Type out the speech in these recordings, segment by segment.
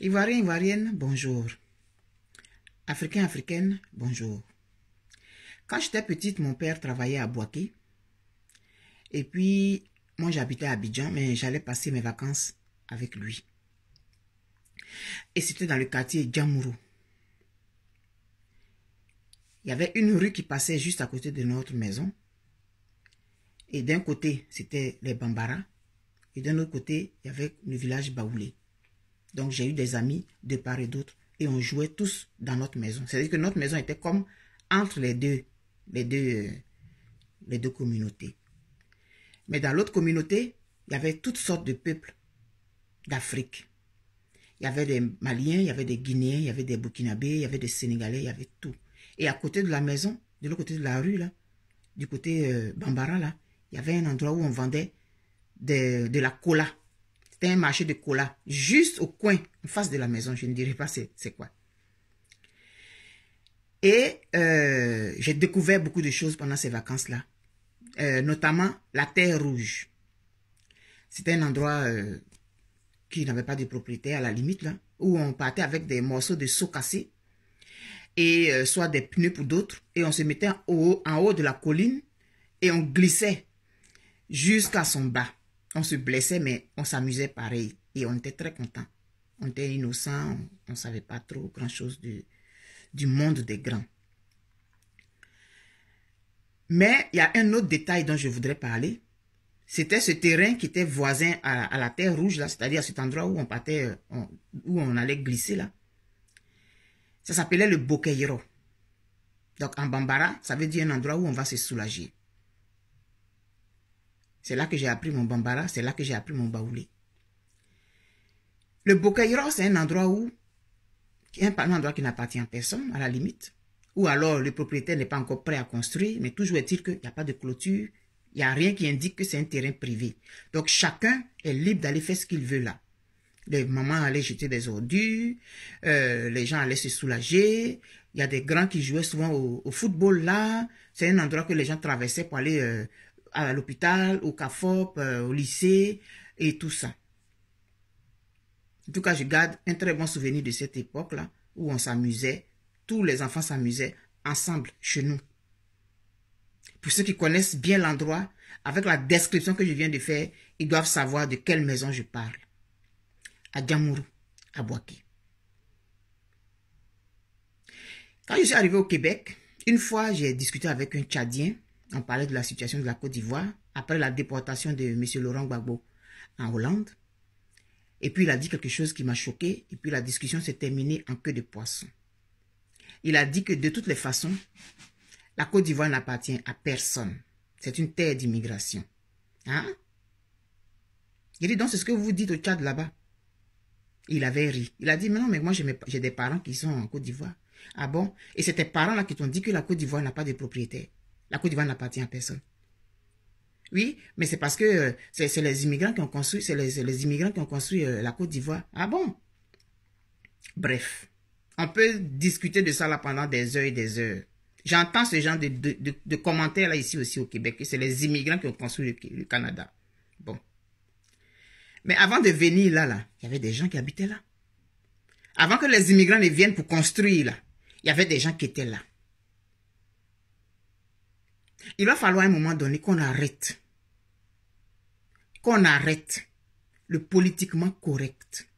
Ivoirien, Ivoirienne, bonjour. Africain, Africaine, bonjour. Quand j'étais petite, mon père travaillait à Boaké. Et puis, moi, j'habitais à Abidjan, mais j'allais passer mes vacances avec lui. Et c'était dans le quartier Djamourou. Il y avait une rue qui passait juste à côté de notre maison. Et d'un côté, c'était les Bambara. Et d'un autre côté, il y avait le village Baoulé. Donc j'ai eu des amis de part et d'autre et on jouait tous dans notre maison. C'est-à-dire que notre maison était comme entre les deux, les deux, les deux communautés. Mais dans l'autre communauté, il y avait toutes sortes de peuples d'Afrique. Il y avait des Maliens, il y avait des Guinéens, il y avait des Burkinabés, il y avait des Sénégalais, il y avait tout. Et à côté de la maison, de l'autre côté de la rue, là, du côté euh, Bambara, là, il y avait un endroit où on vendait de la cola un marché de cola, juste au coin, en face de la maison. Je ne dirais pas c'est quoi. Et euh, j'ai découvert beaucoup de choses pendant ces vacances-là, euh, notamment la Terre Rouge. C'était un endroit euh, qui n'avait pas de propriété à la limite, là, où on partait avec des morceaux de seau cassés et soit des pneus pour d'autres, et on se mettait haut, en haut de la colline et on glissait jusqu'à son bas. On se blessait, mais on s'amusait pareil. Et on était très contents. On était innocents, on ne savait pas trop grand-chose du, du monde des grands. Mais il y a un autre détail dont je voudrais parler. C'était ce terrain qui était voisin à, la Terre Rouge, là, c'est-à-dire à cet endroit où on partait, euh, où on allait glisser, là. Ça s'appelait le Bokeiro. Donc, en Bambara, ça veut dire un endroit où on va se soulager. C'est là que j'ai appris mon bambara, c'est là que j'ai appris mon baoulé. Le Bokairo, c'est un endroit où, un endroit qui n'appartient à personne, à la limite, ou alors le propriétaire n'est pas encore prêt à construire, mais toujours est-il qu'il n'y a pas de clôture, il n'y a rien qui indique que c'est un terrain privé. Donc chacun est libre d'aller faire ce qu'il veut là. Les mamans allaient jeter des ordures, euh, les gens allaient se soulager. Il y a des grands qui jouaient souvent au, football là. C'est un endroit que les gens traversaient pour aller euh, à l'hôpital, au CAFOP, euh, au lycée et tout ça. En tout cas, je garde un très bon souvenir de cette époque-là où on s'amusait, tous les enfants s'amusaient ensemble chez nous. Pour ceux qui connaissent bien l'endroit, avec la description que je viens de faire, ils doivent savoir de quelle maison je parle. À Djamourou, à Boaké. Quand je suis arrivé au Québec, une fois, j'ai discuté avec un Tchadien on parlait de la situation de la Côte d'Ivoire après la déportation de M. Laurent Gbagbo en Hollande. Et puis il a dit quelque chose qui m'a choqué. Et puis la discussion s'est terminée en queue de poisson. Il a dit que de toutes les façons, la Côte d'Ivoire n'appartient à personne. C'est une terre d'immigration. Hein? Il dit donc c'est ce que vous dites au Tchad là-bas. Il avait ri. Il a dit mais non mais moi j'ai des parents qui sont en Côte d'Ivoire. Ah bon Et c'est tes parents là qui t'ont dit que la Côte d'Ivoire n'a pas de propriétaires. La Côte d'Ivoire n'appartient à personne. Oui, mais c'est parce que euh, c'est les immigrants qui ont construit, c'est les, immigrants qui ont construit euh, la Côte d'Ivoire. Ah bon Bref, on peut discuter de ça là pendant des heures et des heures. J'entends ce genre de, commentaires là ici aussi au Québec, que c'est les immigrants qui ont construit le, le, Canada. Bon. Mais avant de venir là, là, il y avait des gens qui habitaient là. Avant que les immigrants ne viennent pour construire là, il y avait des gens qui étaient là. Il va falloir à un moment donné qu'on arrête. Qu'on arrête le politiquement correct.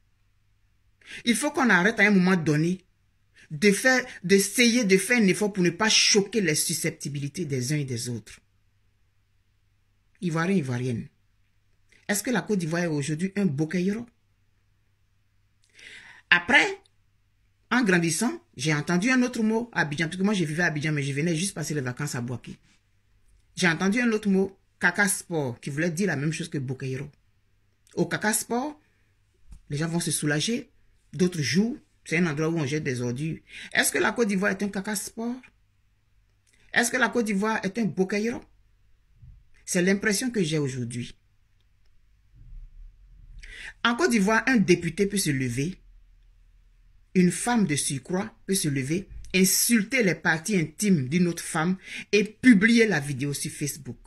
Il faut qu'on arrête à un moment donné de faire, d'essayer de faire un effort pour ne pas choquer les susceptibilités des uns et des autres. Ivoirien, Ivoirienne. Est-ce que la Côte d'Ivoire est aujourd'hui un bocaïro Après, en grandissant, j'ai entendu un autre mot à Abidjan, parce que moi je vivais à Abidjan, mais je venais juste passer les vacances à Boaké. J'ai entendu un autre mot, caca sport, qui voulait dire la même chose que Boqueiro. Au caca sport, les gens vont se soulager. D'autres jours, C'est un endroit où on jette des ordures. Est-ce que la Côte d'Ivoire est un caca sport? Est-ce que la Côte d'Ivoire est un Boqueiro? C'est l'impression que j'ai aujourd'hui. En Côte d'Ivoire, un député peut se lever, une femme de surcroît peut se lever insulter les parties intimes d'une autre femme et publier la vidéo sur Facebook.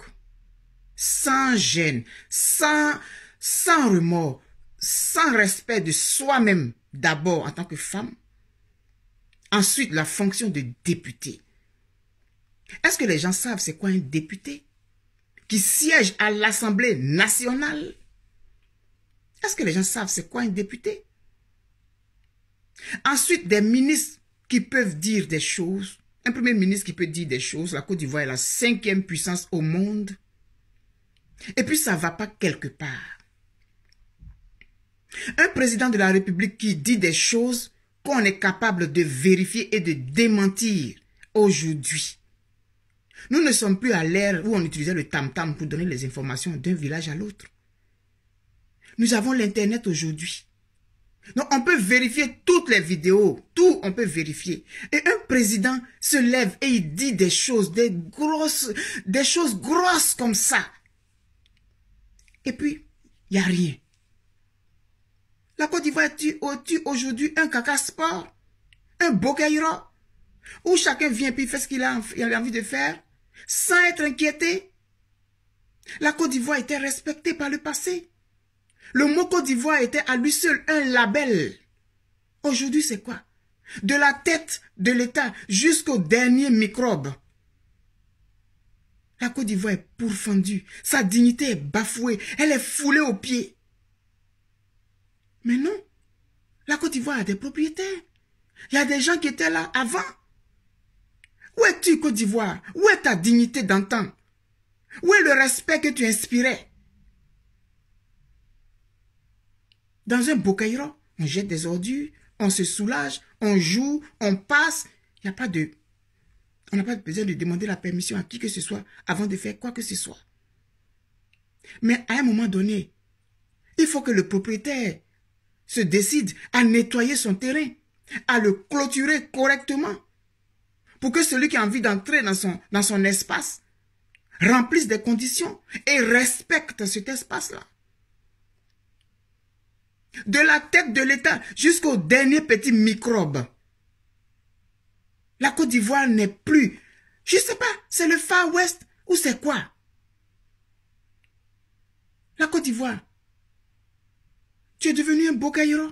Sans gêne, sans, sans remords, sans respect de soi-même d'abord en tant que femme. Ensuite, la fonction de député. Est-ce que les gens savent c'est quoi un député qui siège à l'Assemblée nationale Est-ce que les gens savent c'est quoi un député Ensuite, des ministres qui peuvent dire des choses, un premier ministre qui peut dire des choses, la Côte d'Ivoire est la cinquième puissance au monde, et puis ça ne va pas quelque part. Un président de la République qui dit des choses qu'on est capable de vérifier et de démentir aujourd'hui. Nous ne sommes plus à l'ère où on utilisait le tam-tam pour donner les informations d'un village à l'autre. Nous avons l'Internet aujourd'hui. Donc on peut vérifier toutes les vidéos, tout on peut vérifier. Et un président se lève et il dit des choses, des grosses, des choses grosses comme ça. Et puis, il n'y a rien. La Côte d'Ivoire tue, tu aujourd'hui un caca sport, un bocaïro, où chacun vient puis fait ce qu'il a, a envie de faire, sans être inquiété. La Côte d'Ivoire était respectée par le passé. Le mot Côte d'Ivoire était à lui seul un label. Aujourd'hui, c'est quoi De la tête de l'État jusqu'au dernier microbe. La Côte d'Ivoire est pourfendue. Sa dignité est bafouée. Elle est foulée aux pieds. Mais non, la Côte d'Ivoire a des propriétaires. Il y a des gens qui étaient là avant. Où es-tu, Côte d'Ivoire Où est ta dignité d'antan Où est le respect que tu inspirais Dans un boucaïro, on jette des ordures, on se soulage, on joue, on passe. Il n'y a pas de... On n'a pas besoin de demander la permission à qui que ce soit avant de faire quoi que ce soit. Mais à un moment donné, il faut que le propriétaire se décide à nettoyer son terrain, à le clôturer correctement, pour que celui qui a envie d'entrer dans son, dans son espace remplisse des conditions et respecte cet espace-là de la tête de l'État jusqu'au dernier petit microbe. La Côte d'Ivoire n'est plus, je ne sais pas, c'est le Far West ou c'est quoi La Côte d'Ivoire. Tu es devenu un Bocaïro.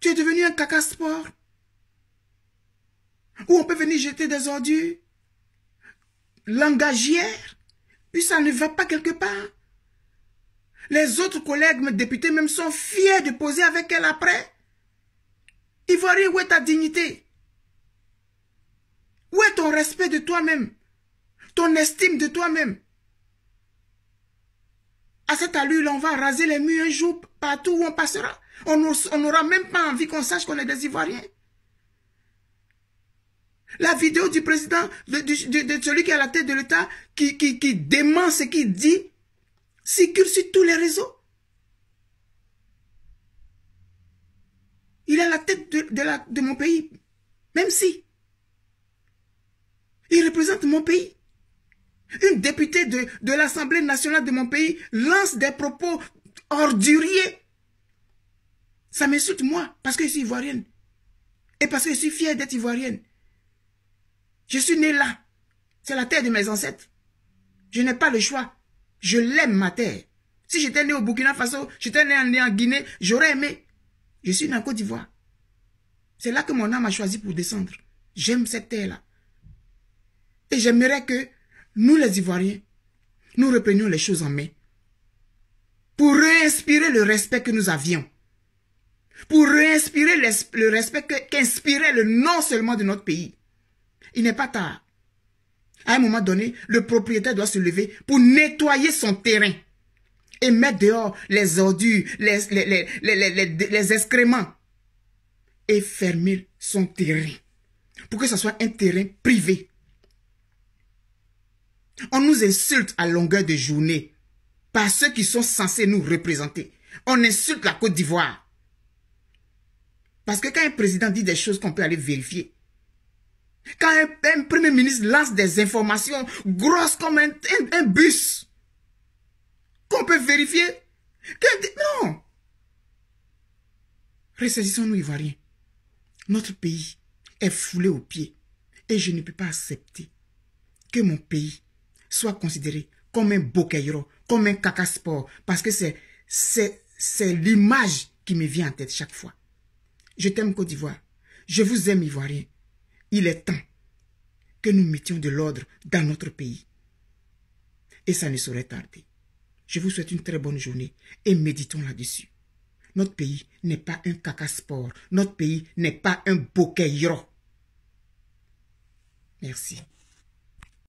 Tu es devenu un caca-sport, Où on peut venir jeter des ordures. l'engagière, Puis ça ne va pas quelque part. Les autres collègues mes députés même sont fiers de poser avec elle après. Ivoirie, où est ta dignité Où est ton respect de toi-même Ton estime de toi-même À cette allure on va raser les murs un jour partout où on passera. On n'aura même pas envie qu'on sache qu'on est des Ivoiriens. La vidéo du président, celui qui est à la tête de l'État, qui, qui, qui dément ce qu'il dit, circule sur tous les réseaux. Il est à la tête de, mon pays, même si il représente mon pays. Une députée de, de l'Assemblée nationale de mon pays lance des propos orduriers. Ça m'insulte moi parce que je suis ivoirienne. Et parce que je suis fière d'être ivoirienne. Je suis née là. C'est la terre de mes ancêtres. Je n'ai pas le choix. Je l'aime, ma terre. Si j'étais né au Burkina Faso, j'étais né en, Guinée, j'aurais aimé. Je suis né en Côte d'Ivoire. C'est là que mon âme a choisi pour descendre. J'aime cette terre-là. Et j'aimerais que nous, les Ivoiriens, nous reprenions les choses en main. Pour réinspirer le respect que nous avions. Pour réinspirer le respect qu'inspirait le nom seulement de notre pays. Il n'est pas tard. À un moment donné, le propriétaire doit se lever pour nettoyer son terrain et mettre dehors les ordures, les, excréments et fermer son terrain pour que ce soit un terrain privé. On nous insulte à longueur de journée par ceux qui sont censés nous représenter. On insulte la Côte d'Ivoire. Parce que quand un président dit des choses qu'on peut aller vérifier, quand un, premier ministre lance des informations grosses comme un, bus, qu'on peut vérifier, non. Ressaisissons-nous, Ivoiriens. Notre pays est foulé aux pieds et je ne peux pas accepter que mon pays soit considéré comme un bocaïro, comme un caca sport, parce que c'est, c'est, c'est l'image qui me vient en tête chaque fois. Je t'aime Côte d'Ivoire. Je vous aime Ivoiriens il est temps que nous mettions de l'ordre dans notre pays. Et ça ne saurait tarder. Je vous souhaite une très bonne journée et méditons là-dessus. Notre pays n'est pas un cacasport. Notre pays n'est pas un bokehro. Merci.